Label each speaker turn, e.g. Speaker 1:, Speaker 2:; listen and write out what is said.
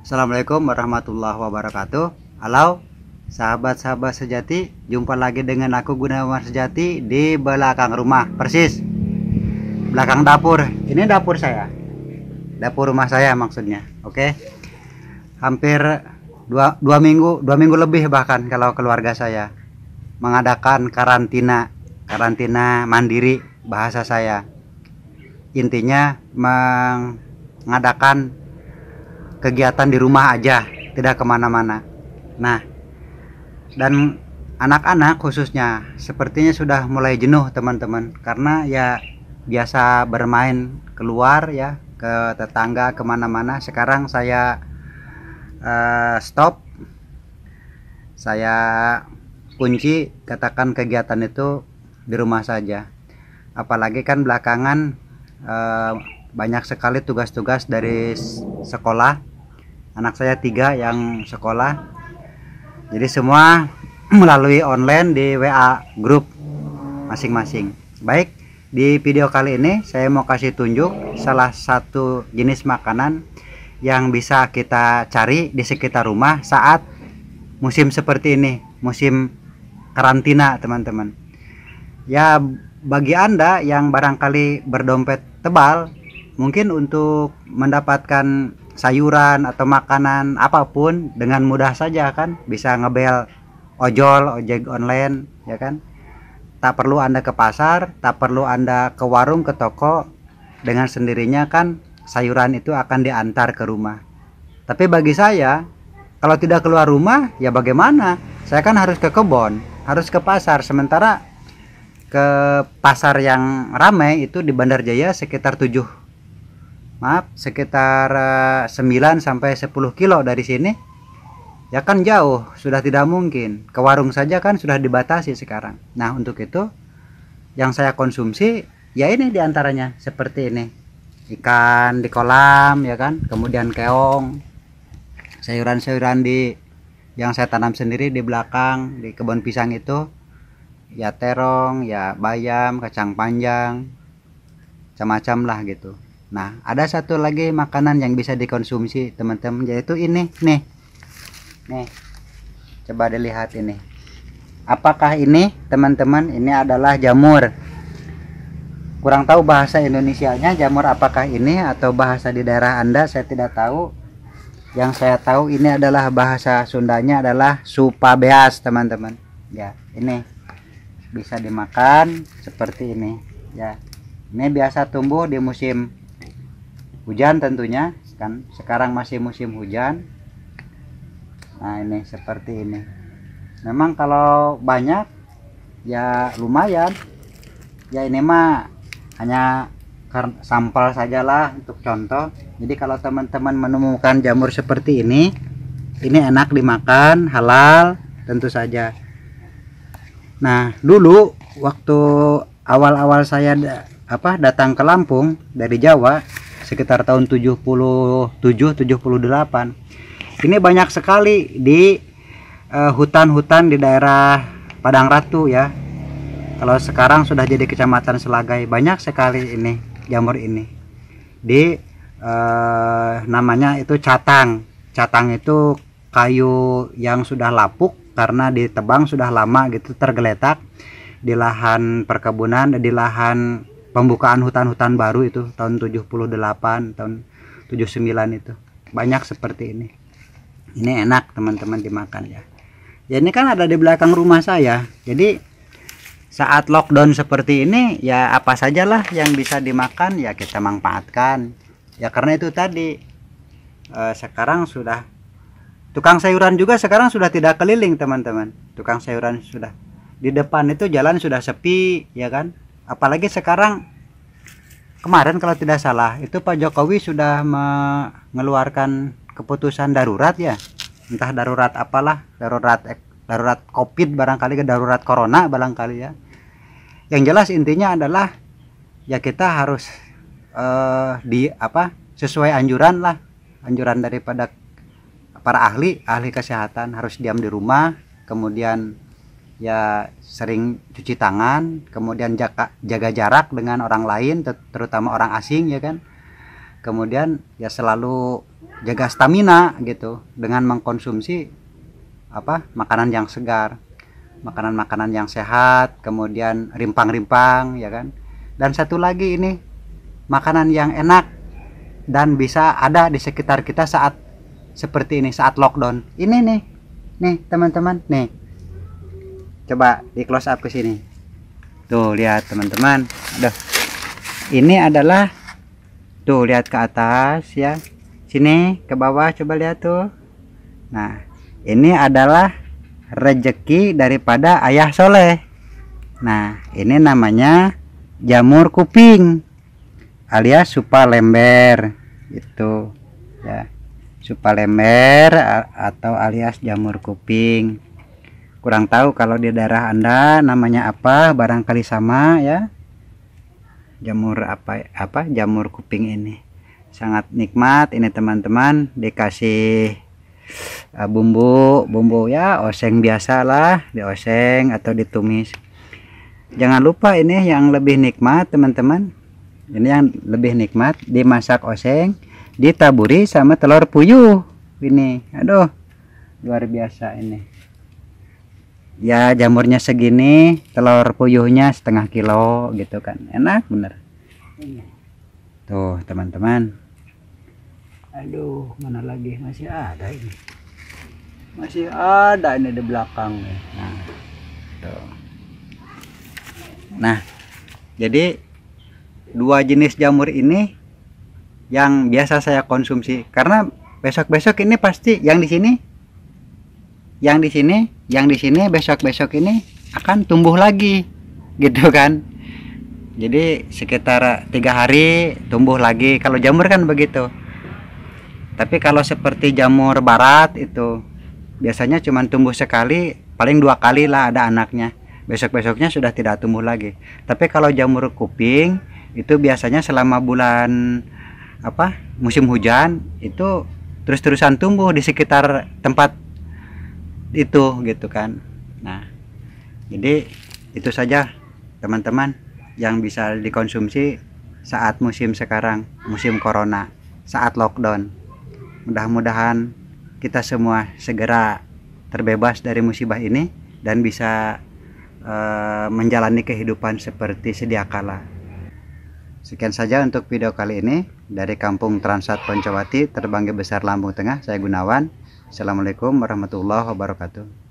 Speaker 1: Assalamualaikum warahmatullahi wabarakatuh. Halo, sahabat-sahabat sejati, jumpa lagi dengan aku Gunawan Sejati di belakang rumah, persis belakang dapur. Ini dapur saya, dapur rumah saya maksudnya. Oke, hampir dua, dua minggu, dua minggu lebih bahkan kalau keluarga saya mengadakan karantina, karantina mandiri bahasa saya. Intinya mengadakan kegiatan di rumah aja, tidak kemana-mana. Nah, dan anak-anak khususnya sepertinya sudah mulai jenuh teman-teman karena ya biasa bermain keluar ya ke tetangga kemana-mana. Sekarang saya uh, stop, saya kunci katakan kegiatan itu di rumah saja. Apalagi kan belakangan uh, banyak sekali tugas-tugas dari sekolah anak saya tiga yang sekolah jadi semua melalui online di WA grup masing-masing baik di video kali ini saya mau kasih tunjuk salah satu jenis makanan yang bisa kita cari di sekitar rumah saat musim seperti ini musim karantina teman-teman ya bagi anda yang barangkali berdompet tebal mungkin untuk mendapatkan sayuran atau makanan apapun dengan mudah saja kan bisa ngebel ojol ojek online ya kan tak perlu anda ke pasar tak perlu anda ke warung ke toko dengan sendirinya kan sayuran itu akan diantar ke rumah tapi bagi saya kalau tidak keluar rumah ya bagaimana saya kan harus ke kebon harus ke pasar sementara ke pasar yang ramai itu di Bandar Jaya sekitar 7 maaf sekitar 9 eh, sampai 10 kilo dari sini ya kan jauh sudah tidak mungkin ke warung saja kan sudah dibatasi sekarang nah untuk itu yang saya konsumsi ya ini diantaranya seperti ini ikan di kolam ya kan kemudian keong sayuran-sayuran di yang saya tanam sendiri di belakang di kebun pisang itu ya terong ya bayam kacang panjang macam-macam lah gitu Nah, ada satu lagi makanan yang bisa dikonsumsi, teman-teman, yaitu ini, nih. Nih. Coba dilihat ini. Apakah ini, teman-teman? Ini adalah jamur. Kurang tahu bahasa Indonesianya jamur apakah ini atau bahasa di daerah Anda, saya tidak tahu. Yang saya tahu ini adalah bahasa Sundanya adalah supabeas, teman-teman. Ya, ini bisa dimakan seperti ini, ya. Ini biasa tumbuh di musim hujan tentunya kan sekarang masih musim hujan nah ini seperti ini memang kalau banyak ya lumayan ya ini mah hanya sampel sajalah untuk contoh jadi kalau teman-teman menemukan jamur seperti ini ini enak dimakan halal tentu saja nah dulu waktu awal-awal saya apa datang ke Lampung dari Jawa sekitar tahun 77 78 ini banyak sekali di eh, hutan-hutan uh, di daerah Padang Ratu ya kalau sekarang sudah jadi kecamatan Selagai banyak sekali ini jamur ini di uh, namanya itu catang catang itu kayu yang sudah lapuk karena ditebang sudah lama gitu tergeletak di lahan perkebunan di lahan pembukaan hutan-hutan baru itu tahun 78 tahun 79 itu banyak seperti ini ini enak teman-teman dimakan ya ya ini kan ada di belakang rumah saya jadi saat lockdown seperti ini ya apa sajalah yang bisa dimakan ya kita manfaatkan ya karena itu tadi eh, sekarang sudah tukang sayuran juga sekarang sudah tidak keliling teman-teman tukang sayuran sudah di depan itu jalan sudah sepi ya kan apalagi sekarang kemarin kalau tidak salah itu Pak Jokowi sudah mengeluarkan keputusan darurat ya entah darurat apalah darurat darurat covid barangkali ke darurat corona barangkali ya yang jelas intinya adalah ya kita harus eh, di apa sesuai anjuran lah anjuran daripada para ahli ahli kesehatan harus diam di rumah kemudian ya sering cuci tangan, kemudian jaga, jaga jarak dengan orang lain, terutama orang asing ya kan. Kemudian ya selalu jaga stamina gitu dengan mengkonsumsi apa makanan yang segar, makanan-makanan yang sehat, kemudian rimpang-rimpang ya kan. Dan satu lagi ini makanan yang enak dan bisa ada di sekitar kita saat seperti ini saat lockdown. Ini nih. Nih, teman-teman, nih coba di close up ke sini tuh lihat teman-teman aduh ini adalah tuh lihat ke atas ya sini ke bawah coba lihat tuh nah ini adalah rejeki daripada ayah soleh nah ini namanya jamur kuping alias supa lember itu ya supa lember atau alias jamur kuping kurang tahu kalau di daerah anda namanya apa barangkali sama ya jamur apa apa jamur kuping ini sangat nikmat ini teman-teman dikasih eh, bumbu bumbu ya oseng biasalah oseng atau ditumis jangan lupa ini yang lebih nikmat teman-teman ini yang lebih nikmat dimasak oseng ditaburi sama telur puyuh ini aduh luar biasa ini ya jamurnya segini telur puyuhnya setengah kilo gitu kan enak bener tuh teman-teman aduh mana lagi masih ada ini masih ada ini di belakang nah tuh nah jadi dua jenis jamur ini yang biasa saya konsumsi karena besok-besok ini pasti yang di sini yang di sini yang di sini besok-besok ini akan tumbuh lagi gitu kan jadi sekitar tiga hari tumbuh lagi kalau jamur kan begitu tapi kalau seperti jamur barat itu biasanya cuma tumbuh sekali paling dua kali lah ada anaknya besok-besoknya sudah tidak tumbuh lagi tapi kalau jamur kuping itu biasanya selama bulan apa musim hujan itu terus-terusan tumbuh di sekitar tempat itu gitu kan nah jadi itu saja teman-teman yang bisa dikonsumsi saat musim sekarang musim corona saat lockdown mudah-mudahan kita semua segera terbebas dari musibah ini dan bisa uh, menjalani kehidupan seperti sedia kala Sekian saja untuk video kali ini dari Kampung Transat Poncowati, Terbanggi Besar Lampung Tengah. Saya Gunawan. Assalamualaikum warahmatullahi wabarakatuh.